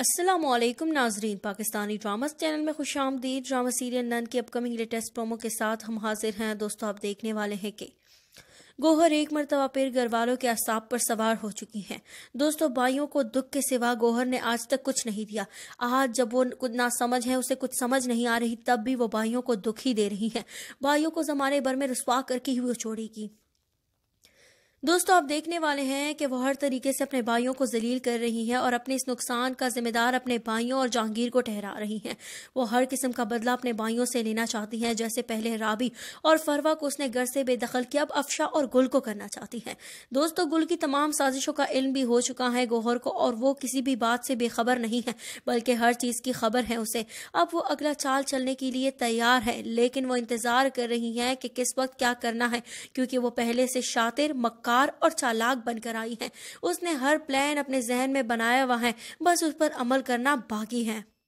असलम नाजरीन Pakistani drama channel में खुश आमदीद ड्रामा सीरियल नन की अपकमिंग लेटेस्ट प्रोमो के साथ हम हाजिर हैं दोस्तों आप देखने वाले हैं कि गोहर एक मरतबा फिर घर वालों के असाब पर सवार हो चुकी हैं दोस्तों भाइयों को दुख के सिवा गोहर ने आज तक कुछ नहीं दिया आज जब वो कुछ ना समझ है उसे कुछ समझ नहीं आ रही तब भी वो भाइयों को दुख ही दे रही हैं भाइयों को जमाने भर में रसवा करके ही वो छोड़ेगी दोस्तों आप देखने वाले हैं कि वो हर तरीके से अपने भाइयों को जलील कर रही है और अपने इस नुकसान का जिम्मेदार अपने भाइयों और जहांगीर को ठहरा रही हैं वो हर किस्म का बदला अपने भाइयों से लेना चाहती हैं जैसे पहले राबी और फरवा को उसने घर से बेदखल किया अब अफशा और गुल को करना चाहती है दोस्तों गुल की तमाम साजिशों का इल्म भी हो चुका है गोहर को और वो किसी भी बात से बेखबर नहीं है बल्कि हर चीज की खबर है उसे अब वो अगला चाल चलने के लिए तैयार है लेकिन वो इंतजार कर रही है कि किस वक्त क्या करना है क्योंकि वो पहले से शातिर मक्का वकार और चालाक बनकर आई हैं उसने हर प्लान अपने जहन में बनाया हुआ है बस उस पर अमल करना बाकी है